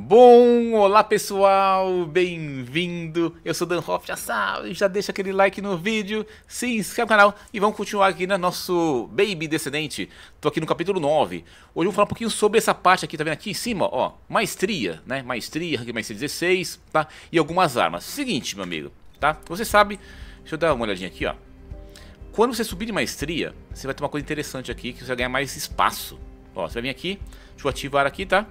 Bom, olá pessoal, bem-vindo. Eu sou Dan Hoff, já sabe, já deixa aquele like no vídeo, se inscreve no canal e vamos continuar aqui no né, nosso Baby Descendente. Tô aqui no capítulo 9. Hoje eu vou falar um pouquinho sobre essa parte aqui, tá vendo aqui em cima, ó, maestria, né? Maestria, rank maestria 16, tá? E algumas armas. Seguinte, meu amigo, tá? Você sabe, deixa eu dar uma olhadinha aqui, ó. Quando você subir de maestria, você vai ter uma coisa interessante aqui que você vai ganhar mais espaço. Ó, você vai vir aqui, deixa eu ativar aqui, tá?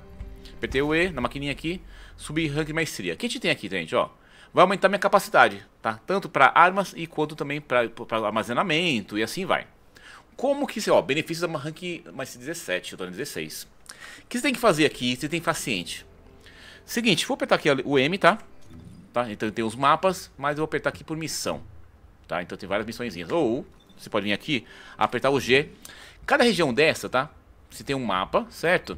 Apertei o E na maquininha aqui, subir rank maestria. O que a gente tem aqui, gente, ó? Vai aumentar minha capacidade, tá? Tanto para armas e quanto também para armazenamento e assim vai. Como que, ó, benefícios da rank maestria 17, eu tô 16. O que você tem que fazer aqui? Você tem paciente. Seguinte, vou apertar aqui o M, tá? tá? Então tem os mapas, mas eu vou apertar aqui por missão. Tá? Então tem várias missõezinhas. Ou você pode vir aqui, apertar o G. Cada região dessa, tá? Você tem um mapa, certo?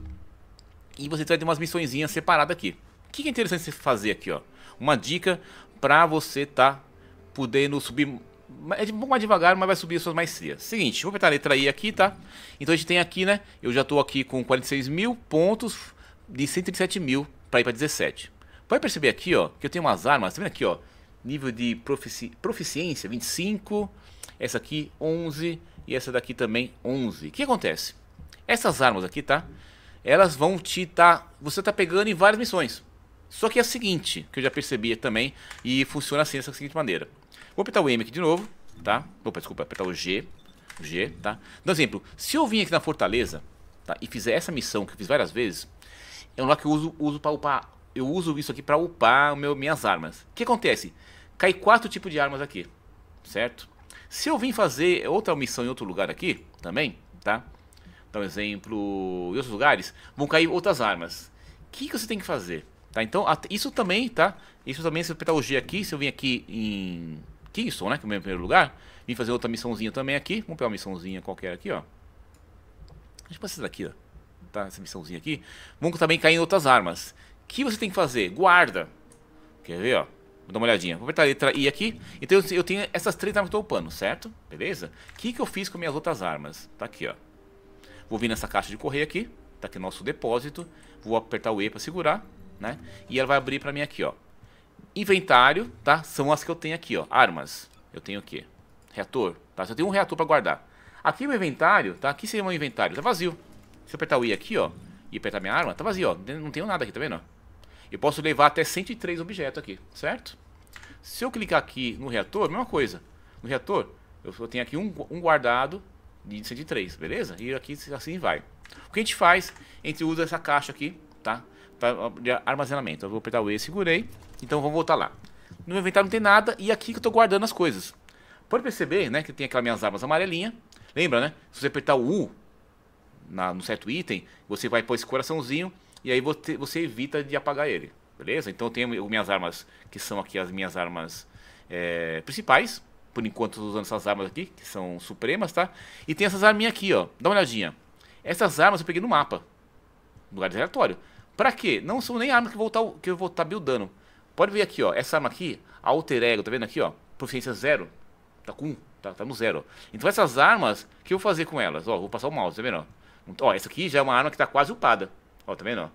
E você vai ter umas missõezinhas separadas aqui. O que é interessante você fazer aqui, ó? Uma dica pra você tá podendo subir... É um pouco mais devagar, mas vai subir as suas maestrias. Seguinte, vou apertar a letra I aqui, tá? Então a gente tem aqui, né? Eu já tô aqui com 46 mil pontos de 137 mil pra ir pra 17. Pode perceber aqui, ó, que eu tenho umas armas, tá vendo aqui, ó? Nível de profici proficiência, 25, essa aqui 11 e essa daqui também 11. O que acontece? Essas armas aqui, tá? elas vão te estar. Tá, você está pegando em várias missões. Só que é a seguinte, que eu já percebi também, e funciona assim dessa seguinte maneira. Vou apertar o M aqui de novo, tá? Opa, desculpa, apertar o G. O G, tá? então exemplo, se eu vim aqui na Fortaleza, tá? E fizer essa missão que eu fiz várias vezes, é um lá que eu uso, uso para upar. Eu uso isso aqui para upar meu, minhas armas. O que acontece? Cai quatro tipos de armas aqui, certo? Se eu vim fazer outra missão em outro lugar aqui, também, tá? por então, exemplo, em outros lugares, vão cair outras armas. O que, que você tem que fazer? Tá? Então, isso também, tá? Isso também, se o G aqui, se eu vim aqui em Kingston, né, que é o meu primeiro lugar, vim fazer outra missãozinha também aqui, vamos pegar uma missãozinha qualquer aqui, ó. A gente passa daqui, ó. Tá, essa missãozinha aqui. Vão também cair em outras armas. O que você tem que fazer? Guarda. Quer ver, ó? Vou dar uma olhadinha. Vou apertar a letra I aqui. Então eu tenho essas três armas que eu tô upando, certo? Beleza? O que, que eu fiz com minhas outras armas? Tá aqui, ó. Vou vir nessa caixa de correio aqui, tá aqui nosso depósito. Vou apertar o E para segurar, né? E ela vai abrir para mim aqui, ó. Inventário, tá? São as que eu tenho aqui, ó. Armas. Eu tenho o quê? Reator, tá? Só eu tenho um reator para guardar. Aqui meu inventário, tá? Aqui seria meu inventário, tá vazio. Se eu apertar o I aqui, ó, e apertar minha arma, tá vazio, ó. Não tenho nada aqui, tá vendo? Eu posso levar até 103 objetos aqui, certo? Se eu clicar aqui no reator, mesma coisa. No reator, eu tenho aqui um, um guardado, de índice de 3, beleza? E aqui assim vai. O que a gente faz, a gente usa essa caixa aqui, tá? de armazenamento. Eu vou apertar o E, segurei. Então vamos voltar lá. No meu inventário não tem nada e aqui que eu estou guardando as coisas. Pode perceber, né, que tem aquelas minhas armas amarelinhas. Lembra, né? Se você apertar o U na, no certo item, você vai pôr esse coraçãozinho e aí você, você evita de apagar ele, beleza? Então eu tenho minhas armas, que são aqui as minhas armas é, principais por enquanto estou usando essas armas aqui, que são supremas, tá? E tem essas arminhas aqui, ó. Dá uma olhadinha. Essas armas eu peguei no mapa. No lugar aleatório. Pra quê? Não são nem armas que, vou que eu vou estar tá buildando. Pode ver aqui, ó. Essa arma aqui, alter ego, tá vendo aqui, ó? Proficiência zero. Tá com um, tá, tá no zero. Então essas armas, o que eu vou fazer com elas? Ó, vou passar o mouse, tá vendo? Ó, essa aqui já é uma arma que tá quase upada. Ó, tá vendo?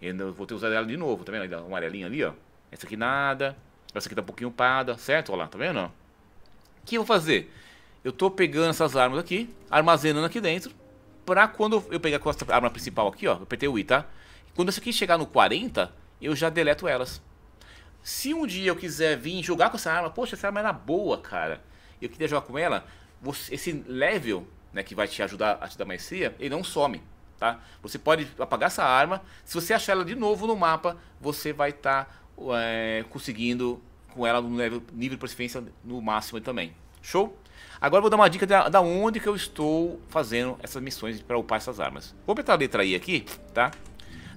Eu vou ter que usar ela de novo, tá vendo? Uma amarelinha ali, ó. Essa aqui nada. Essa aqui tá um pouquinho upada, certo? Ó lá, tá vendo? O que eu vou fazer? Eu estou pegando essas armas aqui, armazenando aqui dentro, para quando eu pegar com essa arma principal aqui, ó, eu apertei o I, tá? Quando isso aqui chegar no 40, eu já deleto elas. Se um dia eu quiser vir jogar com essa arma, poxa, essa arma era boa, cara. Eu queria jogar com ela, você, esse level, né, que vai te ajudar a te dar maestria, ele não some, tá? Você pode apagar essa arma, se você achar ela de novo no mapa, você vai estar tá, é, conseguindo com ela no nível, nível de persistência no máximo também. Show? Agora vou dar uma dica da, da onde que eu estou fazendo essas missões para upar essas armas. Vou apertar a letra I aqui, tá?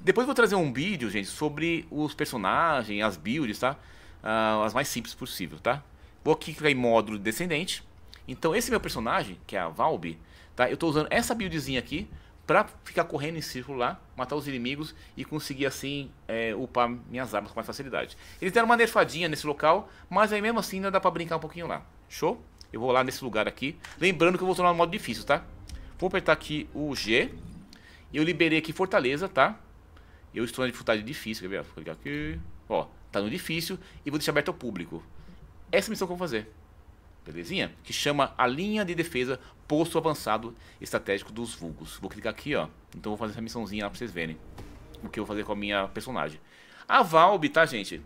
Depois vou trazer um vídeo, gente, sobre os personagens, as builds, tá? Uh, as mais simples possível, tá? Vou aqui clicar em módulo descendente. Então esse meu personagem, que é a Valby, tá? Eu estou usando essa buildzinha aqui para ficar correndo em círculo lá, matar os inimigos e conseguir assim é, upar minhas armas com mais facilidade. Eles deram uma nerfadinha nesse local, mas aí mesmo assim ainda dá pra brincar um pouquinho lá. Show? Eu vou lá nesse lugar aqui. Lembrando que eu vou tornar no modo difícil, tá? Vou apertar aqui o G. Eu liberei aqui Fortaleza, tá? Eu estou na dificuldade difícil, quer ver? Vou clicar aqui. Ó, tá no difícil e vou deixar aberto ao público. Essa é a missão que eu vou fazer belezinha? Que chama a linha de defesa posto avançado estratégico dos vulgos. Vou clicar aqui, ó. Então vou fazer essa missãozinha lá pra vocês verem o que eu vou fazer com a minha personagem. A Valve, tá, gente?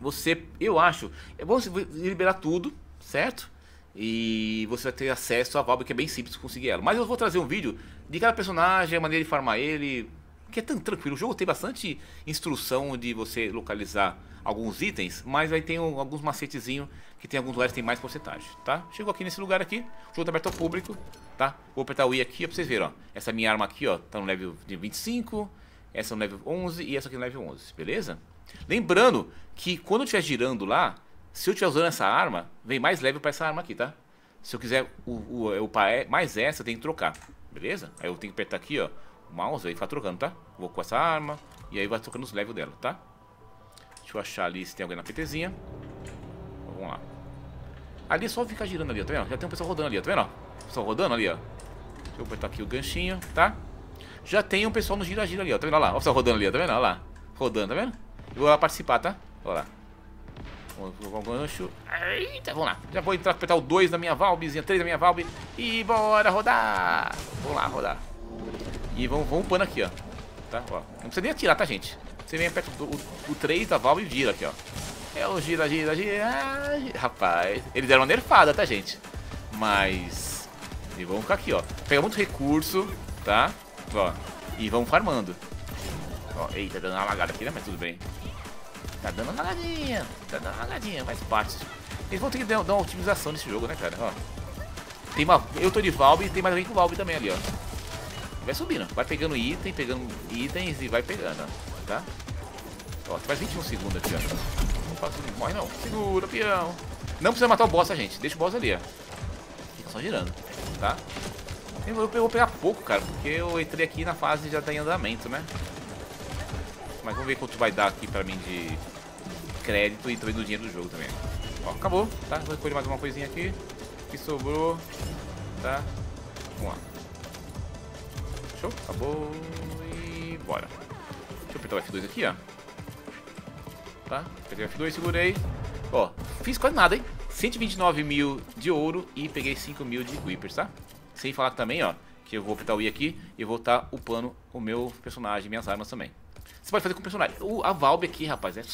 Você, eu acho, é bom você liberar tudo, certo? E você vai ter acesso à Valve, que é bem simples conseguir ela. Mas eu vou trazer um vídeo de cada personagem, a maneira de farmar ele, que é tão tranquilo. O jogo tem bastante instrução de você localizar alguns itens, mas aí tem alguns macetezinhos que tem alguns lugares que tem mais porcentagem, tá? Chegou aqui nesse lugar aqui, o jogo tá aberto ao público, tá? Vou apertar o I aqui ó, pra vocês verem, ó. Essa minha arma aqui, ó, tá no level de 25, essa no é level 11 e essa aqui no é level 11, beleza? Lembrando que quando eu estiver girando lá, se eu estiver usando essa arma, vem mais level pra essa arma aqui, tá? Se eu quiser o, o, o é, mais essa, eu tenho que trocar, beleza? Aí eu tenho que apertar aqui, ó, o mouse, aí fica trocando, tá? Vou com essa arma e aí vai trocando os levels dela, tá? Deixa eu achar ali se tem alguém na PTzinha. vamos lá. Ali é só ficar girando ali, ó, tá vendo? Já tem um pessoal rodando ali, ó, tá vendo? Ó? Pessoal rodando ali, ó. Deixa eu botar aqui o ganchinho, tá? Já tem um pessoal no gira-gira ali, ó, tá vendo? Olha lá, Olha o pessoal rodando ali, ó, tá vendo? Olha lá, rodando, tá vendo? Eu vou lá participar, tá? Olha lá. Vamos colocar um gancho. Eita, vamos lá. Já vou entrar apertar o 2 na minha valvezinha, 3 na minha valve. E bora rodar. Vamos lá, rodar. E vamos, vamos pano aqui, ó. Tá? ó. Não precisa nem atirar, tá, gente? Você vem perto do o, o 3 da valve e vira aqui, ó. É o gira, gira, gira. rapaz, eles deram uma nerfada, tá, gente? Mas... E vamos ficar aqui, ó. Pega muito recurso, tá? Ó. E vamos farmando. Ó, eita, tá dando uma lagada aqui, né? Mas tudo bem. Tá dando uma lagadinha. Tá dando uma lagadinha, faz parte. Eles vão ter que dar, dar uma otimização nesse jogo, né, cara? Ó. Tem uma... Eu tô de Valve e tem mais alguém com Valve também ali, ó. Vai subindo, vai pegando item, pegando itens e vai pegando, ó, tá? Ó, faz 21 segundos aqui, ó. Não passa, morre não. Segura, peão. Não precisa matar o boss, tá, gente. Deixa o boss ali, ó. Fica só girando, tá? Eu, eu, vou pegar pouco, cara, porque eu entrei aqui na fase já tá em andamento, né? Mas vamos ver quanto vai dar aqui pra mim de crédito e também do dinheiro do jogo também. Ó, acabou, tá? Vou recolher mais uma coisinha aqui. Que sobrou, tá? Vamos lá. Show, acabou e bora. Deixa eu apertar o F2 aqui, ó. Tá, peguei o F2, segurei. Ó, fiz quase nada, hein? 129 mil de ouro e peguei 5 mil de Weepers, tá? Sem falar também, ó, que eu vou apertar o I aqui e vou estar upando o meu personagem, minhas armas também. Você pode fazer com o personagem. O, a Valve aqui, rapaz, é...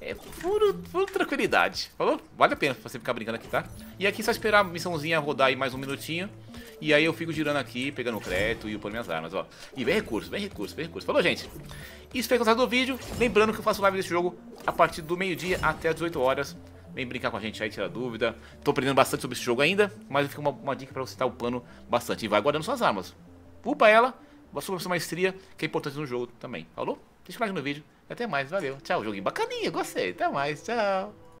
É puro, puro, tranquilidade. Falou? Vale a pena você ficar brincando aqui, tá? E aqui só esperar a missãozinha rodar aí mais um minutinho. E aí eu fico girando aqui, pegando o crédito e upando minhas armas, ó. E vem recurso, vem recurso, vem recurso. Falou, gente. Isso foi resultado do vídeo. Lembrando que eu faço live desse jogo a partir do meio-dia até as 18 horas. Vem brincar com a gente aí, tirar dúvida. Tô aprendendo bastante sobre esse jogo ainda, mas fica uma, uma dica pra você estar o upando bastante. E vai guardando suas armas. Upa ela, sua maestria, que é importante no jogo também. Falou? Deixa o like no vídeo. Até mais, valeu. Tchau, joguinho bacaninha, gostei. Até mais, tchau.